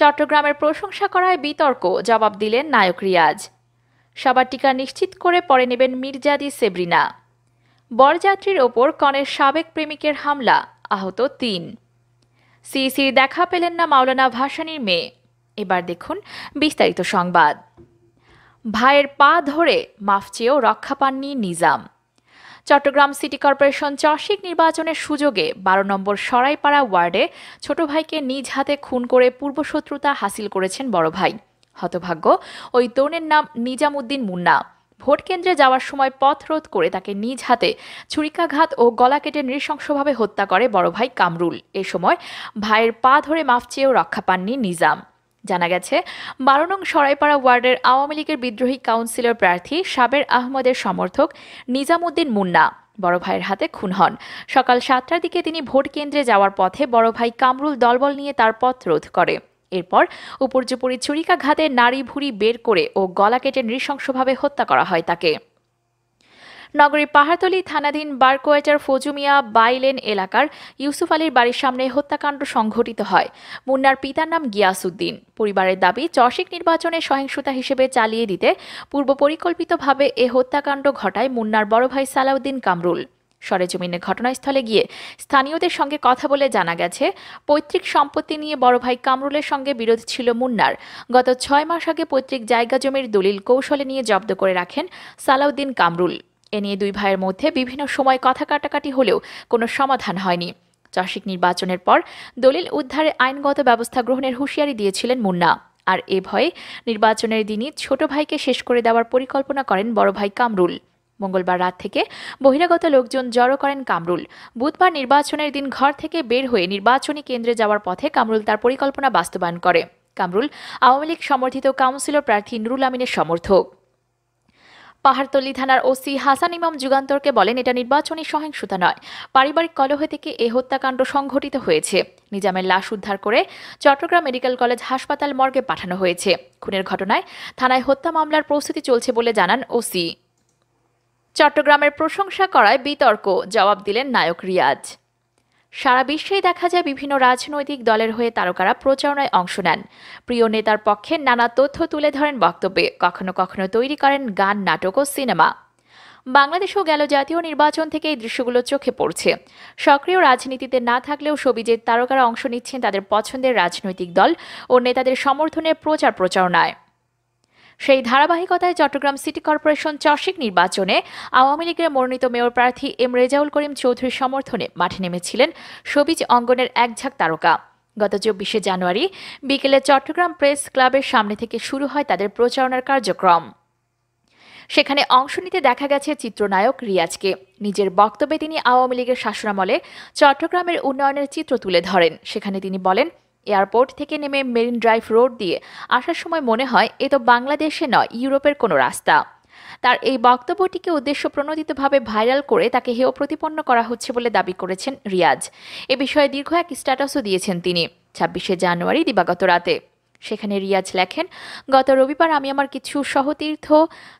চট্টগ্রামের প্রশংসা করায় বিতর্ক জবাব দিলেন নায়ক রিয়াজ সবার টিকা নিশ্চিত করে পরে নেবেন মির্জাদি সেব্রিনা বরযাত্রীর ওপর কনের সাবেক প্রেমিকের হামলা আহত তিন সিসির দেখা পেলেন না মাওলানা ভাসানির মেয়ে এবার দেখুন বিস্তারিত সংবাদ ভাইয়ের পা ধরে মাফ চেয়েও রক্ষা পাননি নিজাম চট্টগ্রাম সিটি কর্পোরেশন চার্ষিক নির্বাচনের সুযোগে বারো নম্বর সরাইপাড়া ওয়ার্ডে ছোট ভাইকে নিজ হাতে খুন করে পূর্বশত্রুতা হাসিল করেছেন বড় ভাই হতভাগ্য ওই তরুণের নাম নিজামুদ্দিন মুন্না ভোট কেন্দ্রে যাওয়ার সময় পথ রোধ করে তাকে নিজ হাতে ছুরিকাঘাত ও গলা কেটে নৃশংসভাবে হত্যা করে বড় ভাই কামরুল এ সময় ভাইয়ের পা ধরে মাফ চেয়েও রক্ষা পাননি নিজাম জানা গেছে বারো নং সরাইপাড়া ওয়ার্ডের আওয়ামী লীগের বিদ্রোহী কাউন্সিলর প্রার্থী সাবের আহমদের সমর্থক নিজামুদ্দিন মুন্না বড় ভাইয়ের হাতে খুন হন সকাল সাতটার দিকে তিনি ভোট কেন্দ্রে যাওয়ার পথে বড় ভাই কামরুল দলবল নিয়ে তার পথ রোধ করে এরপর উপর্যুপরি ছুরিকাঘাতে নারী ভুড়ি বের করে ও গলা কেটে নৃশংসভাবে হত্যা করা হয় তাকে নগরীর পাহাড়তলী থানাধীন বারকোয়েটার ফজুমিয়া বাইলেন এলাকার ইউসুফ আলীর বাড়ির সামনে হত্যাকাণ্ড সংঘটিত হয় মুন্নার পিতার নাম গিয়াসুদ্দিন পরিবারের দাবি চসিক নির্বাচনে সহিংসতা হিসেবে চালিয়ে দিতে পূর্ব পরিকল্পিতভাবে এ হত্যাকাণ্ড ঘটায় মুন্নার বড় ভাই সালাউদ্দিন কামরুল সরেজমিনে ঘটনাস্থলে গিয়ে স্থানীয়দের সঙ্গে কথা বলে জানা গেছে পৈতৃক সম্পত্তি নিয়ে বড় ভাই কামরুলের সঙ্গে বিরোধ ছিল মুন্নার গত ছয় মাস আগে পৈতৃক জায়গা জমির দলিল কৌশলে নিয়ে জব্দ করে রাখেন সালাউদ্দিন কামরুল এ নিয়ে দুই ভাইয়ের মধ্যে বিভিন্ন সময় কথা কাটাকাটি হলেও কোনো সমাধান হয়নি চাষিক নির্বাচনের পর দলিল উদ্ধারে আইনগত ব্যবস্থা গ্রহণের হুঁশিয়ারি দিয়েছিলেন মুন্না আর এ ভয়ে নির্বাচনের দিনই ছোট ভাইকে শেষ করে দেওয়ার পরিকল্পনা করেন বড় ভাই কামরুল মঙ্গলবার রাত থেকে বহিরাগত লোকজন জড়ো করেন কামরুল বুধবার নির্বাচনের দিন ঘর থেকে বের হয়ে নির্বাচনী কেন্দ্রে যাওয়ার পথে কামরুল তার পরিকল্পনা বাস্তবায়ন করে কামরুল আওয়ামী লীগ সমর্থিত কাউন্সিলর প্রার্থী নুরুল আমিনের সমর্থক পাহাড়তলি থানার ওসি হাসান ইমাম যুগান্তরকে বলেন এটা নির্বাচনী সহিংসতা নয় পারিবারিক কলহ থেকে এ হত্যাকাণ্ড সংঘটিত হয়েছে নিজামের লাশ উদ্ধার করে চট্টগ্রাম মেডিকেল কলেজ হাসপাতাল মর্গে পাঠানো হয়েছে খুনের ঘটনায় থানায় হত্যা মামলার প্রস্তুতি চলছে বলে জানান ওসি চট্টগ্রামের প্রশংসা করায় বিতর্ক জবাব দিলেন নায়ক রিয়াজ সারা বিশ্বেই দেখা যায় বিভিন্ন রাজনৈতিক দলের হয়ে তারকারা প্রচারণায় অংশ নেন প্রিয় নেতার পক্ষে নানা তথ্য তুলে ধরেন বক্তব্যে কখনো কখনো তৈরি করেন গান নাটক ও সিনেমা বাংলাদেশেও গেল জাতীয় নির্বাচন থেকে এই দৃশ্যগুলো চোখে পড়ছে সক্রিয় রাজনীতিতে না থাকলেও সবিজের তারকারা অংশ নিচ্ছেন তাদের পছন্দের রাজনৈতিক দল ও নেতাদের সমর্থনে প্রচার প্রচারণায় সেই ধারাবাহিকতায় চট্টগ্রাম সিটি কর্পোরেশন চশিক নির্বাচনে আওয়ামী লীগের মনোনীত মেয়র প্রার্থী এম রেজাউল করিম চৌধুরীর সমর্থনে মাঠে নেমেছিলেন সবিজ অঙ্গনের একঝাঁক তারকা গত চব্বিশে জানুয়ারি বিকেলে চট্টগ্রাম প্রেস ক্লাবের সামনে থেকে শুরু হয় তাদের প্রচারণার কার্যক্রম সেখানে অংশ নিতে দেখা গেছে চিত্রনায়ক রিয়াজকে নিজের বক্তব্যে তিনি আওয়ামী লীগের শাসনামলে চট্টগ্রামের উন্নয়নের চিত্র তুলে ধরেন সেখানে তিনি বলেন এয়ারপোর্ট থেকে নেমে মেরিন ড্রাইভ রোড দিয়ে আসার সময় মনে হয় এ তো বাংলাদেশে নয় ইউরোপের কোনো রাস্তা তার এই বক্তব্যটিকে উদ্দেশ্য প্রণোদিতভাবে ভাইরাল করে তাকে হেয় প্রতিপন্ন করা হচ্ছে বলে দাবি করেছেন রিয়াজ এ বিষয়ে দীর্ঘ এক স্ট্যাটাসও দিয়েছেন তিনি ছাব্বিশে জানুয়ারি দিবাগত রাতে সেখানে রিয়াজ লেখেন গত রবিবার আমি আমার কিছু সহতীর্থ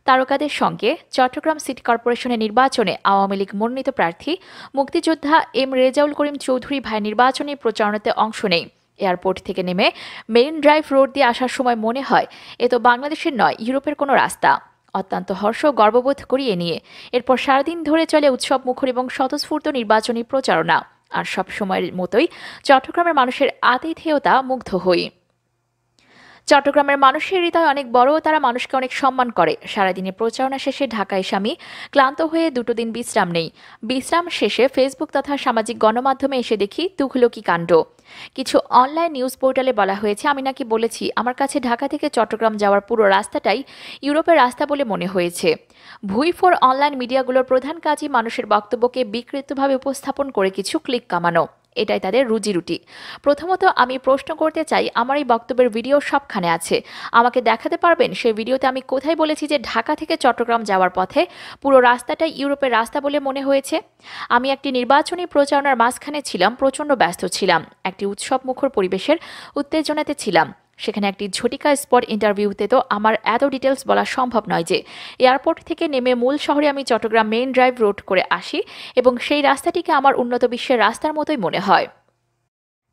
তারকাদের সঙ্গে চট্টগ্রাম সিটি কর্পোরেশনের নির্বাচনে আওয়ামী লীগ মনোনীত প্রার্থী মুক্তিযোদ্ধা এম রেজাউল করিম চৌধুরী ভাই নির্বাচনী প্রচারণাতে অংশ নেই এয়ারপোর্ট থেকে নেমে মেইন ড্রাইভ রোড দিয়ে আসার সময় মনে হয় এ তো বাংলাদেশের নয় ইউরোপের কোনো রাস্তা অত্যন্ত হর্ষ গর্ববোধ করিয়ে নিয়ে এরপর সারাদিন ধরে চলে উৎসব মুখর এবং স্বতঃস্ফূর্ত নির্বাচনী প্রচারণা আর সব সময়ের মতোই চট্টগ্রামের মানুষের আতিথেয়তা মুগ্ধ হই চট্টগ্রামের মানুষের হৃদয় অনেক বড় তারা মানুষকে অনেক সম্মান করে সারাদিনে প্রচারণা শেষে ঢাকায় স্বামী ক্লান্ত হয়ে দুটো দিন বিশ্রাম নেই বিশ্রাম শেষে ফেসবুক তথা সামাজিক গণমাধ্যমে এসে দেখি তুঘলকি কাণ্ড কিছু অনলাইন নিউজ পোর্টালে বলা হয়েছে আমি নাকি বলেছি আমার কাছে ঢাকা থেকে চট্টগ্রাম যাওয়ার পুরো রাস্তাটাই ইউরোপের রাস্তা বলে মনে হয়েছে ভুইফোর অনলাইন মিডিয়াগুলোর প্রধান কাজই মানুষের বক্তব্যকে বিকৃতভাবে উপস্থাপন করে কিছু ক্লিক কামানো এটাই তাদের রুজি রুটি প্রথমত আমি প্রশ্ন করতে চাই আমার এই বক্তব্যের ভিডিও সবখানে আছে আমাকে দেখাতে পারবেন সেই ভিডিওতে আমি কোথায় বলেছি যে ঢাকা থেকে চট্টগ্রাম যাওয়ার পথে পুরো রাস্তাটাই ইউরোপের রাস্তা বলে মনে হয়েছে আমি একটি নির্বাচনী প্রচারণার মাঝখানে ছিলাম প্রচণ্ড ব্যস্ত ছিলাম একটি উৎসব মুখর পরিবেশের উত্তেজনাতে ছিলাম সেখানে একটি ঝটিকা স্পট ইন্টারভিউতে তো আমার এত ডিটেলস বলা সম্ভব নয় যে এয়ারপোর্ট থেকে নেমে মূল শহরে আমি চট্টগ্রাম মেইন ড্রাইভ রোড করে আসি এবং সেই রাস্তাটিকে আমার উন্নত বিশ্বের রাস্তার মতোই মনে হয়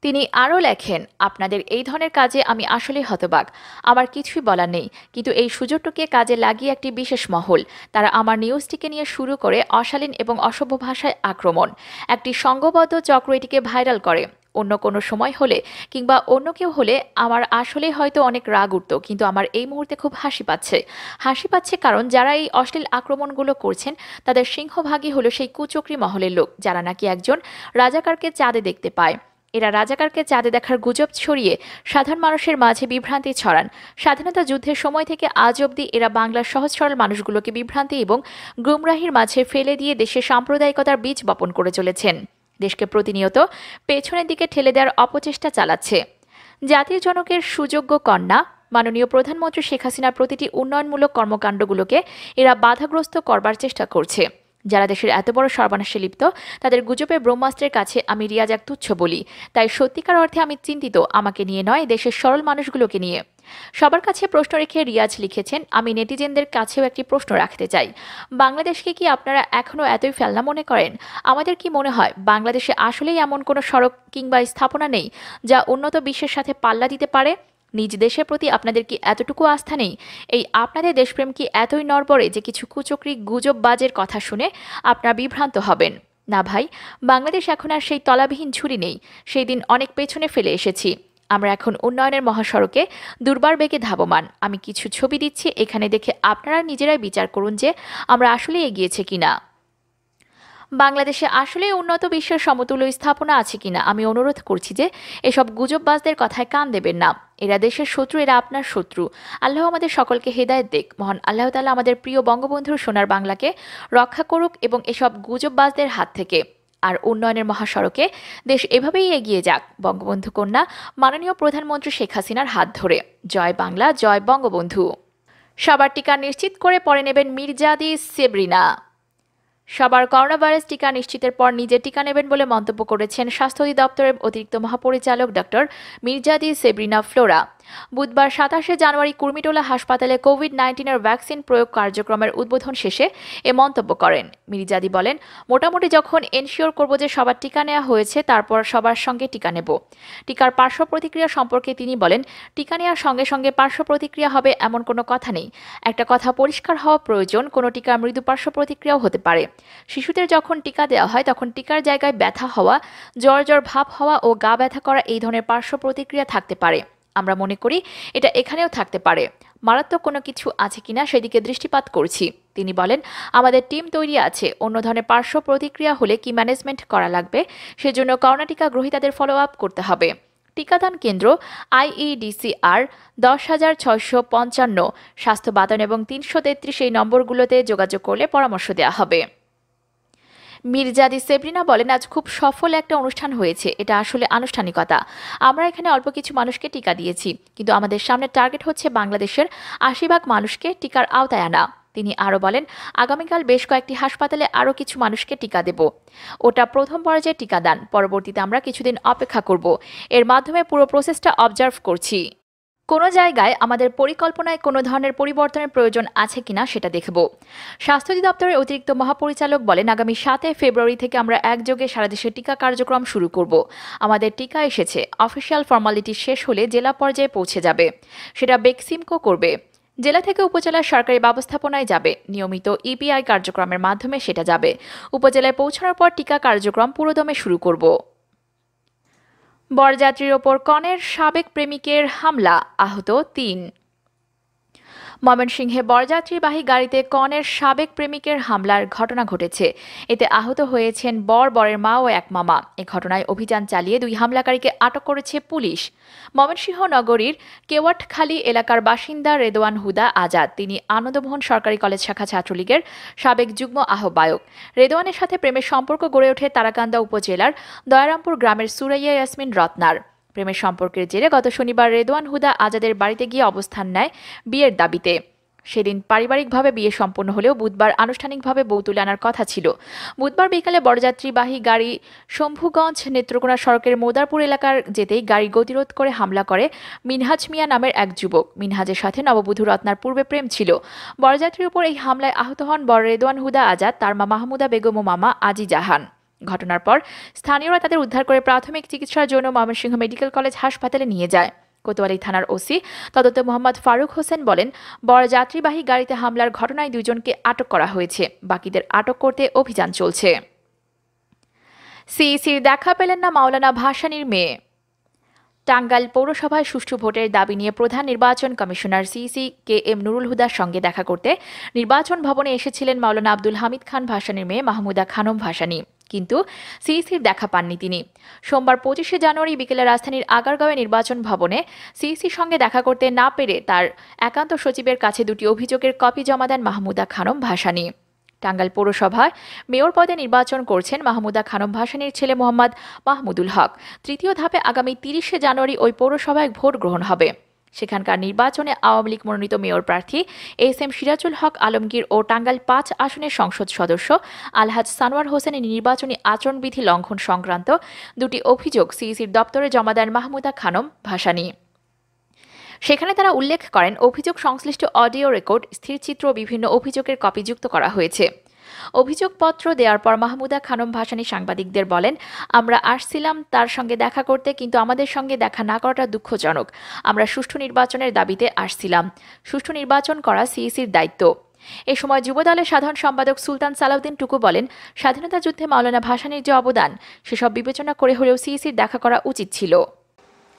তিনি আরও লেখেন আপনাদের এই ধরনের কাজে আমি আসলে হতবাক আমার কিছুই বলার নেই কিন্তু এই সুযোগটুকে কাজে লাগিয়ে একটি বিশেষ মহল তারা আমার নিউজটিকে নিয়ে শুরু করে অশালীন এবং অসভ্য ভাষায় আক্রমণ একটি সংঘবদ্ধ চক্র এটিকে ভাইরাল করে অন্য কোনো সময় হলে কিংবা অন্য কেউ হলে আমার আসলে হয়তো অনেক রাগ উঠত কিন্তু আমার এই মুহূর্তে খুব হাসি পাচ্ছে হাসি পাচ্ছে কারণ যারা এই অশ্লীল আক্রমণগুলো করছেন তাদের সিংহভাগই হলো সেই কুচক্রি মহলের লোক যারা নাকি একজন রাজাকারকে চাঁদে দেখতে পায় এরা রাজাকারকে চাঁদে দেখার গুজব ছড়িয়ে সাধারণ মানুষের মাঝে বিভ্রান্তি ছড়ান স্বাধীনতা যুদ্ধের সময় থেকে আজ অবধি এরা বাংলার সহজ সরল মানুষগুলোকে বিভ্রান্তি এবং গুমরাহির মাঝে ফেলে দিয়ে দেশে সাম্প্রদায়িকতার বীজ বপন করে চলেছেন দেশকে প্রতিনিয়ত পেছনের দিকে ঠেলে দেওয়ার অপচেষ্টা চালাচ্ছে জাতির জনকের সুযোগ্য কন্যা মাননীয় প্রধানমন্ত্রী শেখ হাসিনার প্রতিটি উন্নয়নমূলক কর্মকাণ্ডগুলোকে এরা বাধাগ্রস্ত করবার চেষ্টা করছে যারা দেশের এত বড় সর্বনাশে লিপ্ত তাদের গুজবে ব্রহ্মাস্ত্রের কাছে আমি রিয়াজাক তুচ্ছ বলি তাই সত্যিকার অর্থে আমি চিন্তিত আমাকে নিয়ে নয় দেশের সরল মানুষগুলোকে নিয়ে সবার কাছে প্রশ্ন রেখে রিয়াজ লিখেছেন আমি নেটিজেনদের কাছেও একটি প্রশ্ন রাখতে চাই বাংলাদেশকে কি আপনারা এখনও এতই ফেলনা মনে করেন আমাদের কি মনে হয় বাংলাদেশে আসলেই এমন কোনো সড়ক কিংবা স্থাপনা নেই যা উন্নত বিশ্বের সাথে পাল্লা দিতে পারে নিজ দেশের প্রতি আপনাদের কি এতটুকু আস্থা নেই এই আপনাদের দেশপ্রেম কি এতই নড়বড়ে যে কিছু কুচক্রি বাজের কথা শুনে আপনারা বিভ্রান্ত হবেন না ভাই বাংলাদেশ এখন আর সেই তলাবিহীন ঝুড়ি নেই সেই দিন অনেক পেছনে ফেলে এসেছি আমরা এখন উন্নয়নের মহাসড়কে দুর্বার বেগে ধাবমান আমি কিছু ছবি দিচ্ছি এখানে দেখে আপনারা নিজেরাই বিচার করুন যে আমরা আসলে এগিয়েছে কিনা বাংলাদেশে আসলে উন্নত বিশ্বের সমতুল্য স্থাপনা আছে কিনা আমি অনুরোধ করছি যে এসব গুজববাজদের কথায় কান দেবেন না এরা দেশের শত্রু এরা আপনার শত্রু আল্লাহ আমাদের সকলকে হেদায়ত দেখ মহান আল্লাহ তালা আমাদের প্রিয় বঙ্গবন্ধুর সোনার বাংলাকে রক্ষা করুক এবং এসব গুজববাজদের হাত থেকে আর উন্নয়নের মহাসড়কে দেশ এভাবেই এগিয়ে যাক বঙ্গবন্ধু কন্যা মাননীয় প্রধানমন্ত্রী শেখ হাসিনার হাত ধরে জয় বাংলা জয় বঙ্গবন্ধু সবার টিকা নিশ্চিত করে পরে নেবেন মির্জাদি সেবরিনা সবার করোনা ভাইরাস টিকা নিশ্চিতের পর নিজে টিকা নেবেন বলে মন্তব্য করেছেন স্বাস্থ্য অধিদপ্তরের অতিরিক্ত মহাপরিচালক ডক্টর মির্জাদি সেব্রিনা ফ্লোরা বুধবার সাতাশে জানুয়ারি কুর্মিটোলা হাসপাতালে কোভিড নাইন্টিনের ভ্যাকসিন প্রয়োগ কার্যক্রমের উদ্বোধন শেষে এ মন্তব্য করেন মিরিজাদি বলেন মোটামুটি যখন এনশিওর করব যে সবার টিকা নেওয়া হয়েছে তারপর সবার সঙ্গে টিকা নেব টিকার পার্শ্ব প্রতিক্রিয়া সম্পর্কে তিনি বলেন টিকা নেওয়ার সঙ্গে সঙ্গে পার্শ্ব প্রতিক্রিয়া হবে এমন কোনো কথা নেই একটা কথা পরিষ্কার হওয়া প্রয়োজন কোনো টিকা মৃদু পার্শ্ব প্রতিক্রিয়াও হতে পারে শিশুদের যখন টিকা দেওয়া হয় তখন টিকার জায়গায় ব্যথা হওয়া জ্বর জ্বর ভাব হওয়া ও গা ব্যথা করা এই ধরনের পার্শ্ব প্রতিক্রিয়া থাকতে পারে আমরা মনে করি এটা এখানেও থাকতে পারে মারাত্মক কোনো কিছু আছে কিনা সেদিকে দৃষ্টিপাত করছি তিনি বলেন আমাদের টিম তৈরি আছে অন্য ধরনের পার্শ্ব প্রতিক্রিয়া হলে কি ম্যানেজমেন্ট করা লাগবে সেজন্য কর্ণাটিকা গ্রহীতাদের ফলো আপ করতে হবে টিকাদান কেন্দ্র আইইডিসিআর দশ হাজার ছয়শো পঞ্চান্ন স্বাস্থ্য বাদন এবং তিনশো তেত্রিশ এই নম্বরগুলোতে যোগাযোগ করলে পরামর্শ দেওয়া হবে মির্জাদি সেবরিনা বলেন আজ খুব সফল একটা অনুষ্ঠান হয়েছে এটা আসলে আনুষ্ঠানিকতা আমরা এখানে অল্প কিছু মানুষকে টিকা দিয়েছি কিন্তু আমাদের সামনে টার্গেট হচ্ছে বাংলাদেশের আশি ভাগ মানুষকে টিকার আওতায় আনা তিনি আরও বলেন আগামীকাল বেশ কয়েকটি হাসপাতালে আরও কিছু মানুষকে টিকা দেব ওটা প্রথম পর্যায়ে টিকা দান পরবর্তীতে আমরা কিছুদিন অপেক্ষা করব এর মাধ্যমে পুরো প্রসেসটা অবজার্ভ করছি কোনো জায়গায় আমাদের পরিকল্পনায় কোনো ধরনের পরিবর্তনের প্রয়োজন আছে কিনা সেটা দেখব স্বাস্থ্য অধিদপ্তরের অতিরিক্ত মহাপরিচালক বলেন আগামী সাতে ফেব্রুয়ারি থেকে আমরা একযোগে সারা দেশে টিকা কার্যক্রম শুরু করব আমাদের টিকা এসেছে অফিসিয়াল ফর্মালিটি শেষ হলে জেলা পর্যায়ে পৌঁছে যাবে সেটা বেক্সিমকো করবে জেলা থেকে উপজেলার সরকারি ব্যবস্থাপনায় যাবে নিয়মিত ইপিআই কার্যক্রমের মাধ্যমে সেটা যাবে উপজেলায় পৌঁছানোর পর টিকা কার্যক্রম পুরোদমে শুরু করব বরযাত্রীর ওপর কনের সাবেক প্রেমিকের হামলা আহত তিন ময়মনসিংহে বরযাত্রীবাহী গাড়িতে কনের সাবেক প্রেমিকের হামলার ঘটনা ঘটেছে এতে আহত হয়েছেন বর বরের মা ও এক মামা এ ঘটনায় অভিযান চালিয়ে দুই হামলাকারীকে আটক করেছে পুলিশ ময়মনসিংহ নগরীর কেওয়াটখালী এলাকার বাসিন্দা রেদোয়ান হুদা আজাদ তিনি আনন্দমোহন সরকারি কলেজ শাখা ছাত্রলীগের সাবেক যুগ্ম আহ্বায়ক রেদোয়ানের সাথে প্রেমের সম্পর্ক গড়ে ওঠে তারাকান্দা উপজেলার দয়ারামপুর গ্রামের সুরাইয়া ইয়াসমিন রত্নার প্রেমের সম্পর্কের জেরে গত শনিবার রেদওয়ান হুদা আজাদের বাড়িতে গিয়ে অবস্থান নেয় বিয়ের দাবিতে সেদিন পারিবারিকভাবে বিয়ে সম্পন্ন হলেও বুধবার আনুষ্ঠানিকভাবে বউ তুলে আনার কথা ছিল বুধবার বিকালে বরযাত্রীবাহী গাড়ি শম্ভুগঞ্জ নেত্রকোনা সড়কের মোদারপুর এলাকার যেতেই গাড়ি গতিরোধ করে হামলা করে মিনহাজ মিয়া নামের এক যুবক মিনহাজের সাথে নববধূ রত্নার পূর্বে প্রেম ছিল বরযাত্রীর উপর এই হামলায় আহত হন বর রেদওয়ান হুদা আজাদ তার মা মাহমুদা বেগম ও মামা আজি জাহান ঘটনার পর স্থানীয়রা তাদের উদ্ধার করে প্রাথমিক চিকিৎসার জন্য ময়মনসিংহ মেডিকেল কলেজ হাসপাতালে নিয়ে যায় কোতোয়ালি থানার ওসি তদন্ত মোহাম্মদ ফারুক হোসেন বলেন বড় যাত্রীবাহী গাড়িতে হামলার ঘটনায় দুজনকে আটক করা হয়েছে বাকিদের আটক করতে অভিযান চলছে সিইসির দেখা পেলেন না মাওলানা ভাসানির মেয়ে টাঙ্গাইল পৌরসভায় সুষ্ঠু ভোটের দাবি নিয়ে প্রধান নির্বাচন commissioner CEC K M Nurul হুদার সঙ্গে দেখা করতে নির্বাচন ভবনে এসেছিলেন মাওলানা আব্দুল হামিদ খান ভাসানির মেয়ে মাহমুদা খানম ভাসানি কিন্তু সিইসির দেখা পাননি তিনি সোমবার পঁচিশে জানুয়ারি বিকেলে রাজধানীর আগারগাঁওয়ে নির্বাচন ভবনে সিইসির সঙ্গে দেখা করতে না পেরে তার একান্ত সচিবের কাছে দুটি অভিযোগের কপি জমা দেন মাহমুদা খানম ভাসানী টাঙ্গাইল পৌরসভায় মেয়র পদে নির্বাচন করছেন মাহমুদা খানম ভাসানীর ছেলে মোহাম্মদ মাহমুদুল হক তৃতীয় ধাপে আগামী তিরিশে জানুয়ারি ওই পৌরসভায় ভোট গ্রহণ হবে সেখানকার নির্বাচনে আওয়ামী লীগ মনোনীত মেয়র প্রার্থী এস এম সিরাজুল হক আলমগীর ও টাঙ্গাইল পাঁচ আসনের সংসদ সদস্য আলহাজ সানোয়ার হোসেনের নির্বাচনী আচরণবিধি লঙ্ঘন সংক্রান্ত দুটি অভিযোগ সিইসির দপ্তরে জমা দেন মাহমুদা খানম ভাসানী সেখানে তারা উল্লেখ করেন অভিযোগ সংশ্লিষ্ট অডিও রেকর্ড স্থিরচিত্র বিভিন্ন অভিযোগের কপিযুক্ত করা হয়েছে অভিযোগপত্র দেওয়ার পর মাহমুদা খানম ভাসানী সাংবাদিকদের বলেন আমরা আসছিলাম তার সঙ্গে দেখা করতে কিন্তু আমাদের সঙ্গে দেখা না করাটা দুঃখজনক আমরা সুষ্ঠু নির্বাচনের দাবিতে আসছিলাম সুষ্ঠু নির্বাচন করা সিইসির দায়িত্ব এ সময় যুবদলের সাধারণ সম্পাদক সুলতান সালাউদ্দিন টুকু বলেন স্বাধীনতা যুদ্ধে মাওলানা ভাসানির যে অবদান সেসব বিবেচনা করে হলেও সিইসির দেখা করা উচিত ছিল